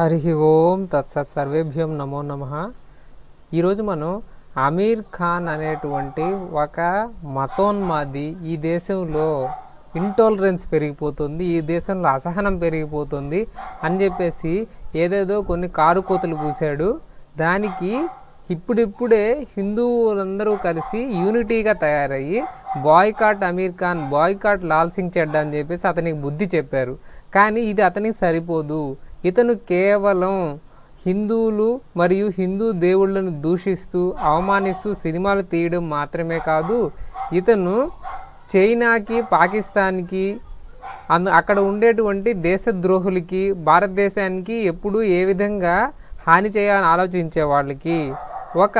హరి ఓం తత్సత్ సర్వేభ్యం నమో నమ ఈరోజు మనం అమీర్ ఖాన్ అనేటువంటి ఒక మతోన్మాది ఈ దేశంలో ఇంటాలరెన్స్ పెరిగిపోతుంది ఈ దేశంలో అసహనం పెరిగిపోతుంది అని చెప్పేసి ఏదేదో కొన్ని కారు కోతులు పూశాడు దానికి ఇప్పుడిప్పుడే హిందువులందరూ కలిసి యూనిటీగా తయారయ్యి బాయ్కాట్ అమీర్ ఖాన్ బాయ్కాట్ లాల్ సింగ్ చెడ్డ అని చెప్పేసి అతనికి బుద్ధి చెప్పారు కానీ ఇది అతనికి సరిపోదు ఇతను కేవలం హిందువులు మరియు హిందూ దేవుళ్ళను దూషిస్తూ అవమానిస్తూ సినిమాలు తీయడం మాత్రమే కాదు ఇతను చైనాకి పాకిస్తాన్కి అందు అక్కడ ఉండేటువంటి దేశద్రోహులకి భారతదేశానికి ఎప్పుడూ ఏ విధంగా హాని చేయాలని ఆలోచించే వాళ్ళకి ఒక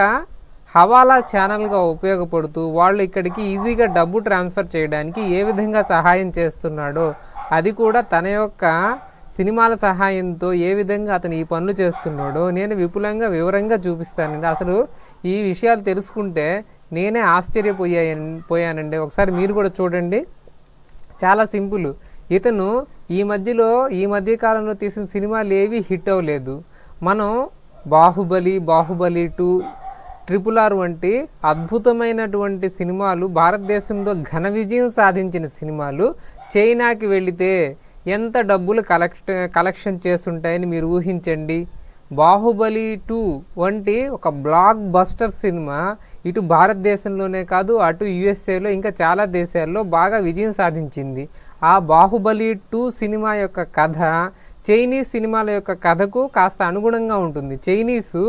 హవాలా ఛానల్గా ఉపయోగపడుతూ వాళ్ళు ఇక్కడికి ఈజీగా డబ్బు ట్రాన్స్ఫర్ చేయడానికి ఏ విధంగా సహాయం చేస్తున్నాడో అది కూడా తన యొక్క సినిమాల సహాయంతో ఏ విధంగా అతను ఈ పనులు చేస్తున్నాడో నేను విపులంగా వివరంగా చూపిస్తానండి అసలు ఈ విషయాలు తెలుసుకుంటే నేనే ఆశ్చర్యపోయా పోయానండి ఒకసారి మీరు కూడా చూడండి చాలా సింపుల్ ఇతను ఈ మధ్యలో ఈ మధ్య కాలంలో తీసిన సినిమాలు ఏవి హిట్ అవ్వలేదు మనం Baahubali Baahubali two triple R వంటి అద్భుతమైనటువంటి సినిమాలు భారతదేశంలో ఘన విజయం సాధించిన సినిమాలు చైనాకి వెళితే ఎంత డబ్బులు కలెక్ట్ కలెక్షన్ చేస్తుంటాయని మీరు ఊహించండి బాహుబలి టూ వంటి ఒక బ్లాక్ బస్టర్ సినిమా ఇటు భారతదేశంలోనే కాదు అటు యుఎస్ఏలో ఇంకా చాలా దేశాల్లో బాగా విజయం సాధించింది ఆ బాహుబలి టూ సినిమా యొక్క కథ చైనీస్ సినిమాల యొక్క కథకు కాస్త అనుగుణంగా ఉంటుంది చైనీసు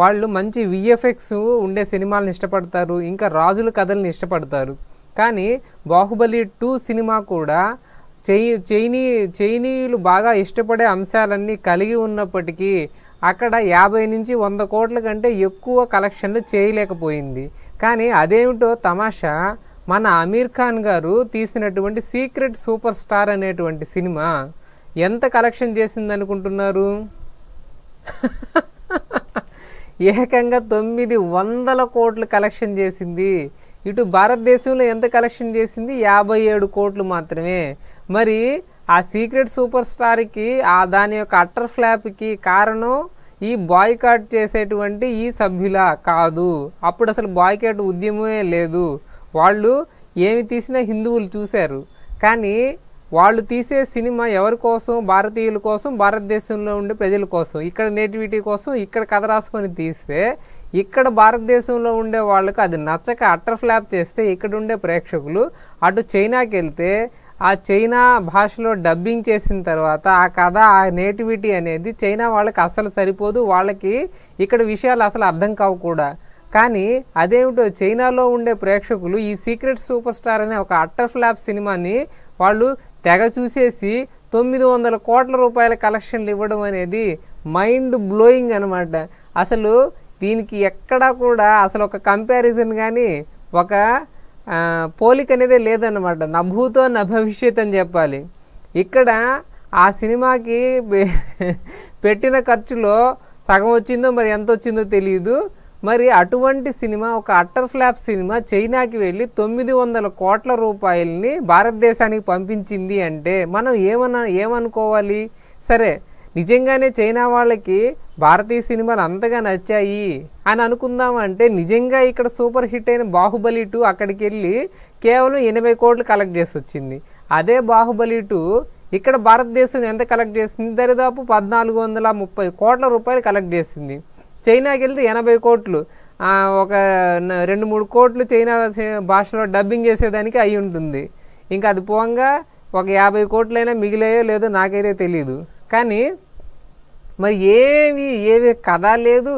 వాళ్ళు మంచి విఎఫ్ఎక్స్ ఉండే సినిమాలను ఇష్టపడతారు ఇంకా రాజుల కథలను ఇష్టపడతారు కానీ బాహుబలి టూ సినిమా కూడా చైనీ చైనీ చైనీయులు బాగా ఇష్టపడే అంశాలన్నీ కలిగి ఉన్నప్పటికీ అక్కడ యాభై నుంచి వంద కోట్ల కంటే ఎక్కువ కలెక్షన్లు చేయలేకపోయింది కానీ అదేమిటో తమాషా మన అమీర్ ఖాన్ గారు తీసినటువంటి సీక్రెట్ సూపర్ స్టార్ అనేటువంటి సినిమా ఎంత కలెక్షన్ చేసింది అనుకుంటున్నారు ఏకంగా తొమ్మిది వందల కోట్లు కలెక్షన్ చేసింది ఇటు భారతదేశంలో ఎంత కలెక్షన్ చేసింది యాభై ఏడు కోట్లు మాత్రమే మరి ఆ సీక్రెట్ సూపర్ స్టార్కి ఆ దాని యొక్క అట్టర్ ఫ్లాప్కి కారణం ఈ బాయ్కాట్ చేసేటువంటి ఈ సభ్యుల కాదు అప్పుడు అసలు బాయ్కాట్ ఉద్యమమే లేదు వాళ్ళు ఏమి తీసినా హిందువులు చూశారు కానీ వాళ్ళు తీసే సినిమా ఎవరి కోసం భారతీయుల కోసం భారతదేశంలో ఉండే ప్రజల కోసం ఇక్కడ నేటివిటీ కోసం ఇక్కడ కథ రాసుకొని తీస్తే ఇక్కడ భారతదేశంలో ఉండే వాళ్ళకు అది నచ్చక అట్టర్ ఫ్లాప్ చేస్తే ఇక్కడ ఉండే ప్రేక్షకులు అటు చైనాకి వెళ్తే ఆ చైనా భాషలో డబ్బింగ్ చేసిన తర్వాత ఆ కథ ఆ నేటివిటీ అనేది చైనా వాళ్ళకి అసలు సరిపోదు వాళ్ళకి ఇక్కడ విషయాలు అసలు అర్థం కావు కూడా కానీ అదేమిటో చైనాలో ఉండే ప్రేక్షకులు ఈ సీక్రెట్ సూపర్ స్టార్ అనే ఒక అట్టర్ ఫ్లాప్ సినిమాని వాళ్ళు తెగ చూసేసి తొమ్మిది వందల కోట్ల రూపాయల కలెక్షన్లు ఇవ్వడం అనేది మైండ్ బ్లోయింగ్ అనమాట అసలు దీనికి ఎక్కడా కూడా అసలు ఒక కంపారిజన్ కానీ ఒక పోలిక అనేది లేదనమాట నభూతో భవిష్యత్ అని చెప్పాలి ఇక్కడ ఆ సినిమాకి పెట్టిన ఖర్చులో సగం వచ్చిందో మరి ఎంత వచ్చిందో తెలియదు మరి అటువంటి సినిమా ఒక అట్టర్ ఫ్లాప్ సినిమా చైనాకి వెళ్ళి తొమ్మిది వందల కోట్ల రూపాయలని భారతదేశానికి పంపించింది అంటే మనం ఏమన్నా ఏమనుకోవాలి సరే నిజంగానే చైనా వాళ్ళకి భారతీయ సినిమాలు అంతగా నచ్చాయి అని అనుకుందామంటే నిజంగా ఇక్కడ సూపర్ హిట్ అయిన బాహుబలి టూ అక్కడికి వెళ్ళి కేవలం ఎనభై కోట్లు కలెక్ట్ చేసి వచ్చింది అదే బాహుబలి టూ ఇక్కడ భారతదేశం ఎంత కలెక్ట్ చేసింది దరిదాపు పద్నాలుగు వందల ముప్పై కోట్ల రూపాయలు కలెక్ట్ చేసింది చైనాకి వెళ్తే ఎనభై కోట్లు ఒక రెండు మూడు కోట్లు చైనా భాషలో డబ్బింగ్ చేసేదానికి అయి ఉంటుంది ఇంకా అది పోగా ఒక యాభై కోట్లైనా మిగిలాయో లేదో నాకైతే తెలియదు కానీ మరి ఏమి ఏవి కథ లేదు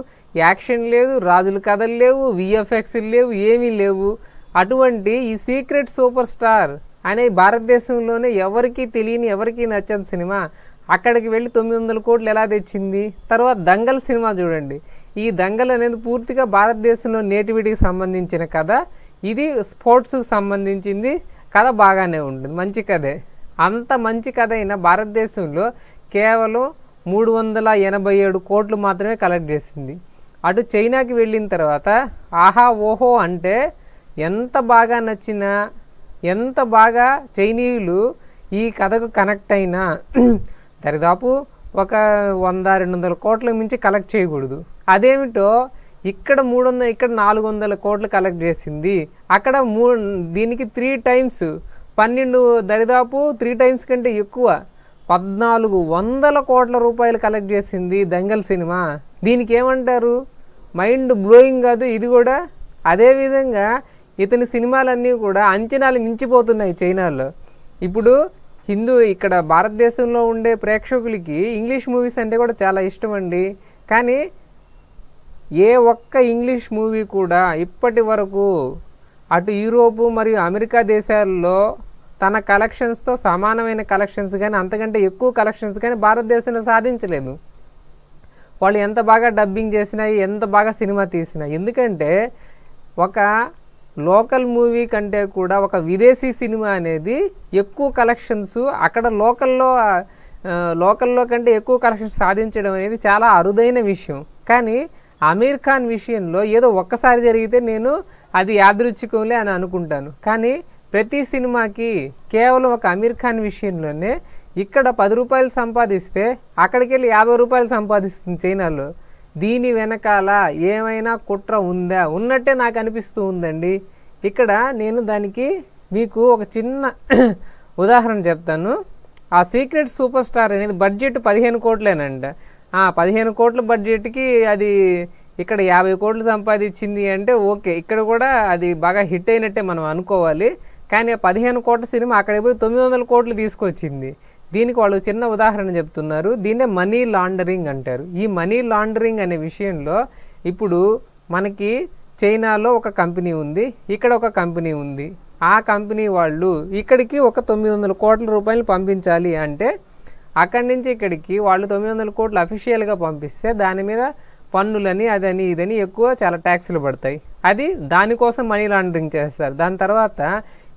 యాక్షన్ లేదు రాజుల కథలు లేవు విఎఫ్ఎక్స్ లేవు ఏమీ లేవు అటువంటి ఈ సీక్రెట్ సూపర్ స్టార్ అనే భారతదేశంలోనే ఎవరికీ తెలియని ఎవరికీ నచ్చని సినిమా అక్కడికి వెళ్ళి తొమ్మిది వందల కోట్లు ఎలా తెచ్చింది తర్వాత దంగల్ సినిమా చూడండి ఈ దంగల్ అనేది పూర్తిగా భారతదేశంలో నేటివిటీకి సంబంధించిన కథ ఇది స్పోర్ట్స్కి సంబంధించింది కథ బాగానే ఉంటుంది మంచి కథే అంత మంచి కథ అయినా భారతదేశంలో కేవలం మూడు వందల ఎనభై ఏడు కోట్లు మాత్రమే కలెక్ట్ చేసింది అటు చైనాకి వెళ్ళిన తర్వాత ఆహా ఓహో అంటే ఎంత బాగా నచ్చినా ఎంత బాగా చైనీయులు ఈ కథకు కనెక్ట్ అయినా దరిదాపు ఒక వంద రెండు వందల కోట్ల మించి కలెక్ట్ చేయకూడదు అదేమిటో ఇక్కడ మూడు వందల ఇక్కడ నాలుగు వందల కోట్లు కలెక్ట్ చేసింది అక్కడ మూ దీనికి త్రీ టైమ్స్ పన్నెండు దరిదాపు త్రీ టైమ్స్ కంటే ఎక్కువ పద్నాలుగు వందల కోట్ల రూపాయలు కలెక్ట్ చేసింది దంగల్ సినిమా దీనికి ఏమంటారు మైండ్ బ్లోయింగ్ కాదు ఇది కూడా అదేవిధంగా ఇతని సినిమాలన్నీ కూడా అంచనాలు మించిపోతున్నాయి చైనాలో ఇప్పుడు హిందూ ఇక్కడ భారతదేశంలో ఉండే ప్రేక్షకులకి ఇంగ్లీష్ మూవీస్ అంటే కూడా చాలా ఇష్టం అండి కానీ ఏ ఒక్క ఇంగ్లీష్ మూవీ కూడా ఇప్పటి వరకు అటు యూరోపు మరియు అమెరికా దేశాల్లో తన కలెక్షన్స్తో సమానమైన కలెక్షన్స్ కానీ అంతకంటే ఎక్కువ కలెక్షన్స్ కానీ భారతదేశంలో సాధించలేదు వాళ్ళు ఎంత బాగా డబ్బింగ్ చేసినా ఎంత బాగా సినిమా తీసినా ఎందుకంటే ఒక లోకల్ మూవీ కంటే కూడా ఒక విదేశీ సినిమా అనేది ఎక్కువ కలెక్షన్స్ అక్కడ లోకల్లో లోకల్లో కంటే ఎక్కువ కలెక్షన్స్ సాధించడం అనేది చాలా అరుదైన విషయం కానీ అమీర్ ఖాన్ విషయంలో ఏదో ఒక్కసారి జరిగితే నేను అది యాదృచ్ఛికంలే అని అనుకుంటాను కానీ ప్రతి సినిమాకి కేవలం ఒక అమీర్ ఖాన్ విషయంలోనే ఇక్కడ పది రూపాయలు సంపాదిస్తే అక్కడికి వెళ్ళి యాభై రూపాయలు సంపాదిస్తుంది చైనాలో దీని వెనకాల ఏమైనా కుట్ర ఉందా ఉన్నట్టే నాకు అనిపిస్తూ ఉందండి ఇక్కడ నేను దానికి మీకు ఒక చిన్న ఉదాహరణ చెప్తాను ఆ సీక్రెట్ సూపర్ స్టార్ అనేది బడ్జెట్ పదిహేను కోట్లేనండి పదిహేను కోట్ల బడ్జెట్కి అది ఇక్కడ యాభై కోట్లు సంపాదించింది అంటే ఓకే ఇక్కడ కూడా అది బాగా హిట్ అయినట్టే మనం అనుకోవాలి కానీ పదిహేను కోట్ల సినిమా అక్కడికి పోయి తొమ్మిది వందల కోట్లు తీసుకొచ్చింది దీనికి వాళ్ళు చిన్న ఉదాహరణ చెప్తున్నారు దీన్నే మనీ లాండరింగ్ అంటారు ఈ మనీ లాండరింగ్ అనే విషయంలో ఇప్పుడు మనకి చైనాలో ఒక కంపెనీ ఉంది ఇక్కడ ఒక కంపెనీ ఉంది ఆ కంపెనీ వాళ్ళు ఇక్కడికి ఒక తొమ్మిది వందల కోట్ల రూపాయలు పంపించాలి అంటే అక్కడి నుంచి ఇక్కడికి వాళ్ళు తొమ్మిది వందల కోట్లు అఫీషియల్గా పంపిస్తే దాని మీద పన్నులని అదని ఇదని ఎక్కువ చాలా ట్యాక్సులు పడతాయి అది దానికోసం మనీ లాండరింగ్ చేస్తారు దాని తర్వాత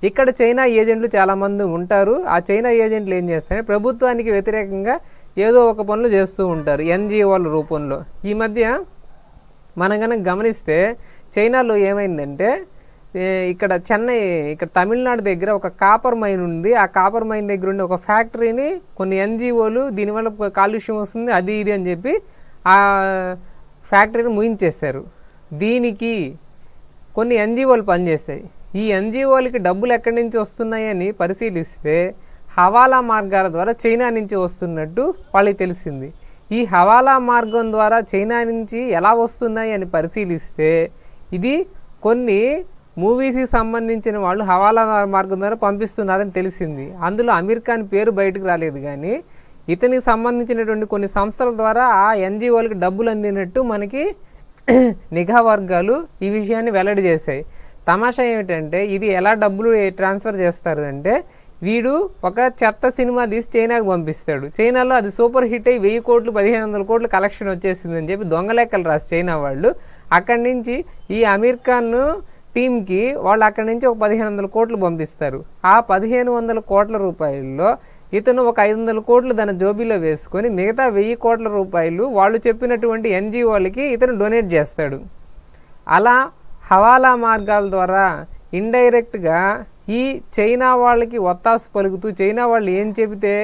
ఇక్కడ చైనా ఏజెంట్లు చాలామంది ఉంటారు ఆ చైనా ఏజెంట్లు ఏం చేస్తారంటే ప్రభుత్వానికి వ్యతిరేకంగా ఏదో ఒక పనులు చేస్తూ ఉంటారు ఎన్జిఓల రూపంలో ఈ మధ్య మనం కనుక గమనిస్తే చైనాలో ఏమైందంటే ఇక్కడ చెన్నై ఇక్కడ తమిళనాడు దగ్గర ఒక కాపర్ మైన్ ఉంది ఆ కాపర్ మైన్ దగ్గర ఉండే ఒక ఫ్యాక్టరీని కొన్ని ఎన్జిఓలు దీనివల్ల కాలుష్యం వస్తుంది అది ఇది అని చెప్పి ఆ ఫ్యాక్టరీని ముయించేస్తారు దీనికి కొన్ని ఎన్జిఓలు పనిచేస్తాయి ఈ ఎన్జిఓలకి డబ్బులు ఎక్కడి నుంచి వస్తున్నాయని పరిశీలిస్తే హవాలా మార్గాల ద్వారా చైనా నుంచి వస్తున్నట్టు వాళ్ళకి తెలిసింది ఈ హవాలా మార్గం ద్వారా చైనా నుంచి ఎలా వస్తున్నాయి అని పరిశీలిస్తే ఇది కొన్ని మూవీస్కి సంబంధించిన వాళ్ళు హవాలా మార్గం ద్వారా పంపిస్తున్నారని తెలిసింది అందులో అమీర్ ఖాన్ పేరు బయటకు రాలేదు కానీ ఇతనికి సంబంధించినటువంటి కొన్ని సంస్థల ద్వారా ఆ ఎన్జిఓలకు డబ్బులు అందినట్టు మనకి నిఘా వర్గాలు ఈ విషయాన్ని వెల్లడి చేశాయి తమాషా ఏమిటంటే ఇది ఎలా డబ్బులు ట్రాన్స్ఫర్ చేస్తారు అంటే వీడు ఒక చెత్త సినిమా తీసి చైనాకు పంపిస్తాడు చైనాలో అది సూపర్ హిట్ అయ్యి వెయ్యి కోట్లు పదిహేను వందల కోట్లు కలెక్షన్ వచ్చేసిందని చెప్పి దొంగ లెక్కలు రాసి చైనా వాళ్ళు అక్కడి నుంచి ఈ అమీర్ ఖాన్ టీంకి వాళ్ళు అక్కడి నుంచి ఒక పదిహేను వందల కోట్లు పంపిస్తారు ఆ పదిహేను వందల కోట్ల రూపాయల్లో ఇతను ఒక ఐదు వందల కోట్లు తన జోబీలో వేసుకొని మిగతా వెయ్యి కోట్ల రూపాయలు వాళ్ళు చెప్పినటువంటి ఎన్జిఓలకి ఇతను డొనేట్ చేస్తాడు అలా హవాలా మార్గాల ద్వారా ఇండైరెక్ట్గా ఈ చైనా వాళ్ళకి ఒత్తాసు పలుకుతూ చైనా వాళ్ళు ఏం చెబితే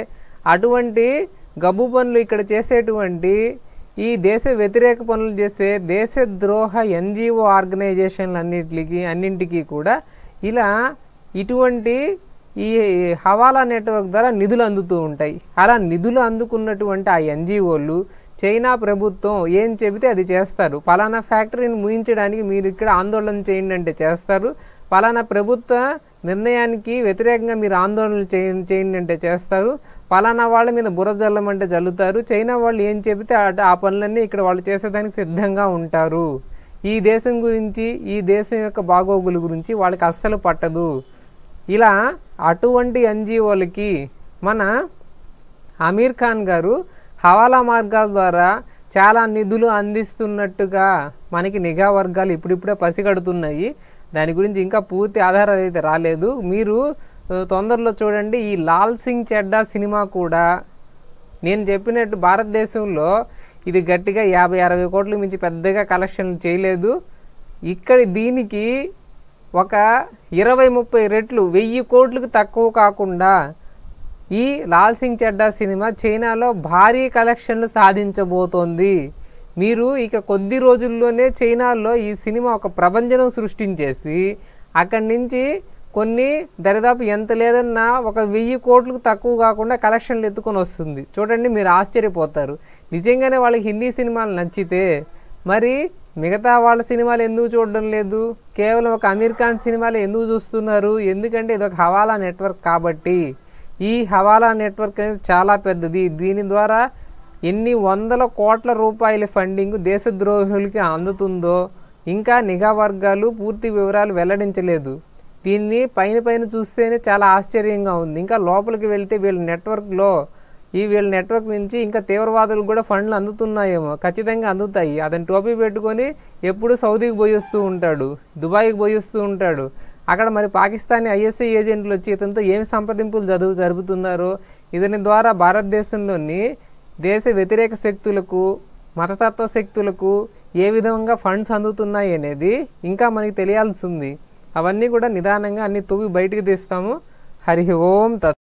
అటువంటి గబ్బు పనులు ఇక్కడ చేసేటువంటి ఈ దేశ వ్యతిరేక పనులు చేసే ద్రోహ ఎన్జిఓ ఆర్గనైజేషన్లు అన్నింటికి అన్నింటికి కూడా ఇలా ఇటువంటి ఈ హవాలా నెట్వర్క్ ద్వారా నిధులు అందుతూ ఉంటాయి అలా నిధులు అందుకున్నటువంటి ఆ ఎన్జిఓలు చైనా ప్రభుత్వం ఏం చెబితే అది చేస్తారు పలానా ఫ్యాక్టరీని ముయించడానికి మీరు ఇక్కడ ఆందోళన చేయండి అంటే చేస్తారు పలానా ప్రభుత్వ నిర్ణయానికి వ్యతిరేకంగా మీరు ఆందోళనలు చేయ చేయండి అంటే చేస్తారు పలానా వాళ్ళ మీద బుర్ర జల్లమంటే జల్లుతారు చైనా వాళ్ళు ఏం చెబితే ఆ పనులన్నీ ఇక్కడ వాళ్ళు చేసేదానికి సిద్ధంగా ఉంటారు ఈ దేశం గురించి ఈ దేశం యొక్క బాగోగుల గురించి వాళ్ళకి అస్సలు పట్టదు ఇలా అటువంటి ఎన్జిఓలకి మన అమీర్ ఖాన్ గారు హవాలా మార్గాల ద్వారా చాలా నిధులు అందిస్తున్నట్టుగా మనకి నిఘా వర్గాలు ఇప్పుడిప్పుడే పసిగడుతున్నాయి దాని గురించి ఇంకా పూర్తి ఆధారాలు అయితే రాలేదు మీరు తొందరలో చూడండి ఈ లాల్ సింగ్ చెడ్డా సినిమా కూడా నేను చెప్పినట్టు భారతదేశంలో ఇది గట్టిగా యాభై అరవై కోట్ల మించి పెద్దగా కలెక్షన్లు చేయలేదు ఇక్కడ దీనికి ఒక ఇరవై ముప్పై రెట్లు వెయ్యి కోట్లకు తక్కువ కాకుండా ఈ లాల్ సింగ్ చెడ్డా సినిమా చైనాలో భారీ కలెక్షన్లు సాధించబోతోంది మీరు ఇక కొద్ది రోజుల్లోనే చైనాలో ఈ సినిమా ఒక ప్రపంచం సృష్టించేసి అక్కడి నుంచి కొన్ని దరిదాపు ఎంత లేదన్నా ఒక వెయ్యి కోట్లకు తక్కువ కాకుండా కలెక్షన్లు ఎత్తుకొని వస్తుంది చూడండి మీరు ఆశ్చర్యపోతారు నిజంగానే వాళ్ళకి హిందీ సినిమాలు నచ్చితే మరి మిగతా వాళ్ళ సినిమాలు ఎందుకు చూడడం లేదు కేవలం ఒక అమీర్ ఖాన్ సినిమాలు ఎందుకు చూస్తున్నారు ఎందుకంటే ఇది ఒక హవాలా నెట్వర్క్ కాబట్టి ఈ హవాలా నెట్వర్క్ అనేది చాలా పెద్దది దీని ద్వారా ఎన్ని వందల కోట్ల రూపాయల ఫండింగ్ దేశద్రోహులకి అందుతుందో ఇంకా నిఘా వర్గాలు పూర్తి వివరాలు వెల్లడించలేదు దీన్ని పైన పైన చూస్తేనే చాలా ఆశ్చర్యంగా ఉంది ఇంకా లోపలికి వెళ్తే వీళ్ళ నెట్వర్క్లో ఈ వీళ్ళ నెట్వర్క్ నుంచి ఇంకా తీవ్రవాదులు కూడా ఫండ్లు అందుతున్నాయేమో ఖచ్చితంగా అందుతాయి అతని టోపీ పెట్టుకొని ఎప్పుడు సౌదీకి పోయి వస్తూ ఉంటాడు దుబాయ్కి పోయి వస్తూ ఉంటాడు అక్కడ మరి పాకిస్తానీ ఐఎస్ఐ ఏజెంట్లు వచ్చి ఇతనితో ఏమి సంప్రదింపులు చదువు జరుపుతున్నారో ఇతని ద్వారా భారతదేశంలోని దేశ వ్యతిరేక శక్తులకు మతతత్వ శక్తులకు ఏ విధంగా ఫండ్స్ అందుతున్నాయి అనేది ఇంకా మనకి తెలియాల్సి ఉంది అవన్నీ కూడా నిదానంగా అన్ని తూవి బయటికి తీస్తాము హరి ఓం తత్